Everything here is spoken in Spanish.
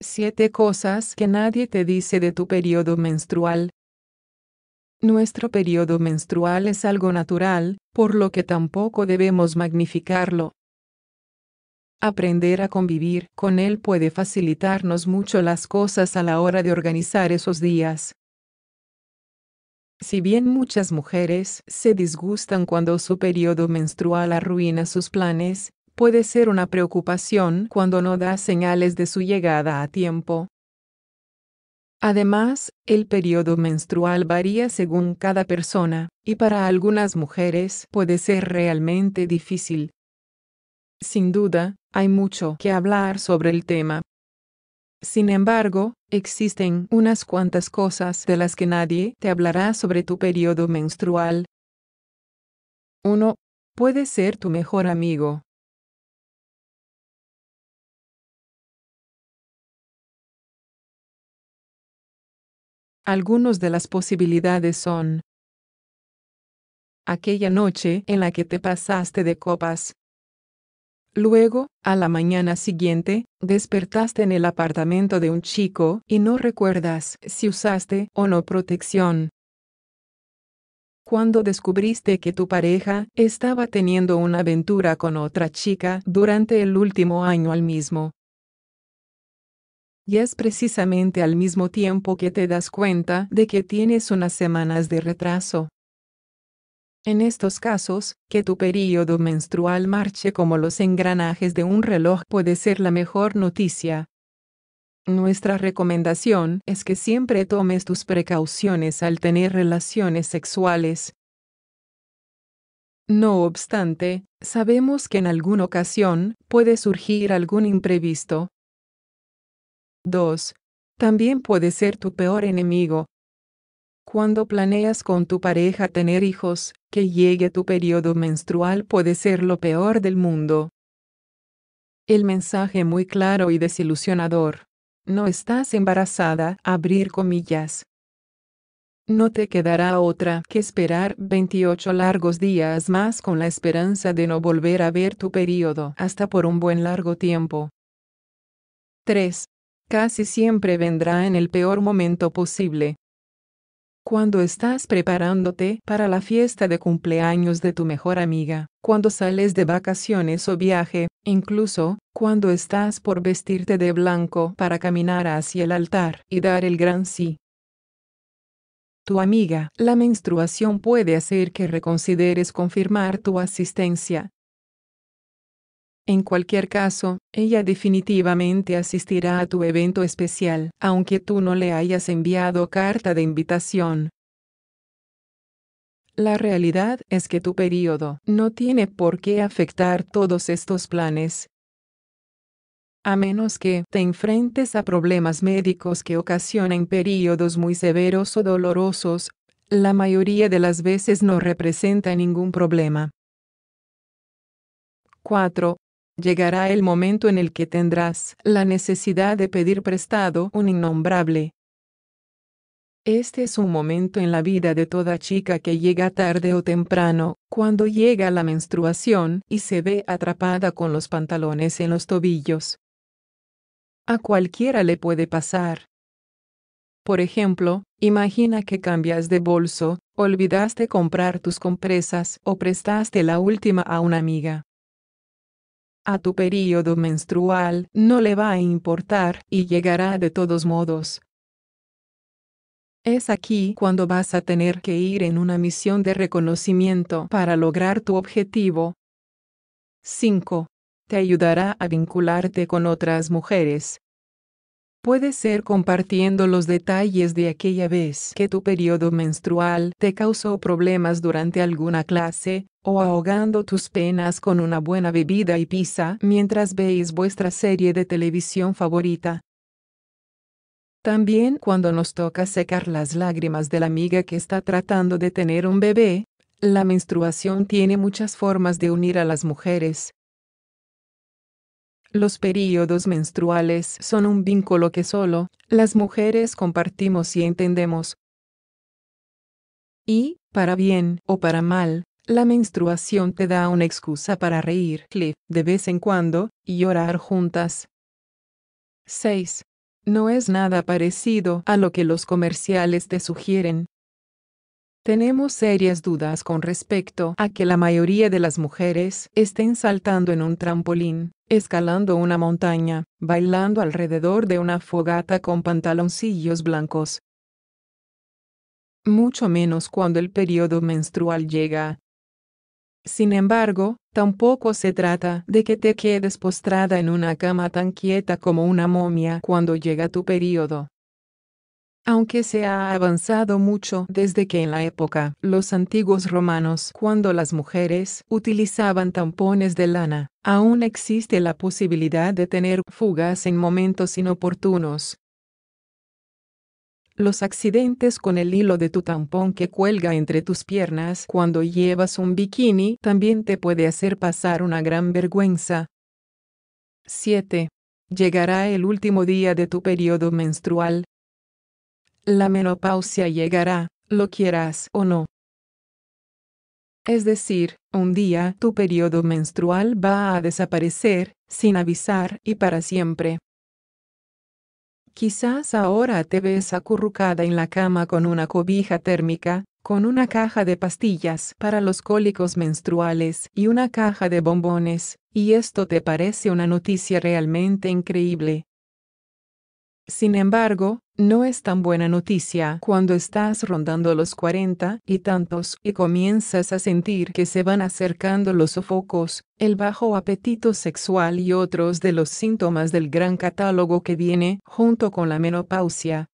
Siete cosas que nadie te dice de tu periodo menstrual. Nuestro periodo menstrual es algo natural, por lo que tampoco debemos magnificarlo. Aprender a convivir con él puede facilitarnos mucho las cosas a la hora de organizar esos días. Si bien muchas mujeres se disgustan cuando su periodo menstrual arruina sus planes, puede ser una preocupación cuando no da señales de su llegada a tiempo. Además, el periodo menstrual varía según cada persona, y para algunas mujeres puede ser realmente difícil. Sin duda, hay mucho que hablar sobre el tema, sin embargo, existen unas cuantas cosas de las que nadie te hablará sobre tu periodo menstrual. 1. Puede ser tu mejor amigo. Algunas de las posibilidades son aquella noche en la que te pasaste de copas, Luego, a la mañana siguiente, despertaste en el apartamento de un chico y no recuerdas si usaste o no protección. Cuando descubriste que tu pareja estaba teniendo una aventura con otra chica durante el último año al mismo. Y es precisamente al mismo tiempo que te das cuenta de que tienes unas semanas de retraso. En estos casos, que tu período menstrual marche como los engranajes de un reloj puede ser la mejor noticia. Nuestra recomendación es que siempre tomes tus precauciones al tener relaciones sexuales. No obstante, sabemos que en alguna ocasión puede surgir algún imprevisto. 2. También puede ser tu peor enemigo, cuando planeas con tu pareja tener hijos, que llegue tu periodo menstrual puede ser lo peor del mundo. El mensaje muy claro y desilusionador. No estás embarazada, abrir comillas. No te quedará otra que esperar 28 largos días más con la esperanza de no volver a ver tu periodo hasta por un buen largo tiempo. 3. Casi siempre vendrá en el peor momento posible cuando estás preparándote para la fiesta de cumpleaños de tu mejor amiga, cuando sales de vacaciones o viaje, incluso, cuando estás por vestirte de blanco para caminar hacia el altar y dar el gran sí. Tu amiga, la menstruación puede hacer que reconsideres confirmar tu asistencia, en cualquier caso, ella definitivamente asistirá a tu evento especial, aunque tú no le hayas enviado carta de invitación. La realidad es que tu periodo no tiene por qué afectar todos estos planes. A menos que te enfrentes a problemas médicos que ocasionen periodos muy severos o dolorosos, la mayoría de las veces no representa ningún problema. 4 llegará el momento en el que tendrás la necesidad de pedir prestado un innombrable. Este es un momento en la vida de toda chica que llega tarde o temprano, cuando llega la menstruación y se ve atrapada con los pantalones en los tobillos. A cualquiera le puede pasar. Por ejemplo, imagina que cambias de bolso, olvidaste comprar tus compresas o prestaste la última a una amiga a tu período menstrual no le va a importar y llegará de todos modos. Es aquí cuando vas a tener que ir en una misión de reconocimiento para lograr tu objetivo. 5. Te ayudará a vincularte con otras mujeres. Puede ser compartiendo los detalles de aquella vez que tu periodo menstrual te causó problemas durante alguna clase, o ahogando tus penas con una buena bebida y pizza mientras veis vuestra serie de televisión favorita. También cuando nos toca secar las lágrimas de la amiga que está tratando de tener un bebé, la menstruación tiene muchas formas de unir a las mujeres, los períodos menstruales son un vínculo que solo las mujeres compartimos y entendemos. Y, para bien o para mal, la menstruación te da una excusa para reír de vez en cuando y llorar juntas. 6. No es nada parecido a lo que los comerciales te sugieren, tenemos serias dudas con respecto a que la mayoría de las mujeres estén saltando en un trampolín, escalando una montaña, bailando alrededor de una fogata con pantaloncillos blancos. Mucho menos cuando el periodo menstrual llega. Sin embargo, tampoco se trata de que te quedes postrada en una cama tan quieta como una momia cuando llega tu periodo aunque se ha avanzado mucho desde que en la época los antiguos romanos cuando las mujeres utilizaban tampones de lana, aún existe la posibilidad de tener fugas en momentos inoportunos. Los accidentes con el hilo de tu tampón que cuelga entre tus piernas cuando llevas un bikini también te puede hacer pasar una gran vergüenza. 7. Llegará el último día de tu periodo menstrual la menopausia llegará, lo quieras o no. Es decir, un día tu periodo menstrual va a desaparecer, sin avisar y para siempre. Quizás ahora te ves acurrucada en la cama con una cobija térmica, con una caja de pastillas para los cólicos menstruales y una caja de bombones, y esto te parece una noticia realmente increíble, sin embargo, no es tan buena noticia cuando estás rondando los 40 y tantos y comienzas a sentir que se van acercando los sofocos, el bajo apetito sexual y otros de los síntomas del gran catálogo que viene junto con la menopausia,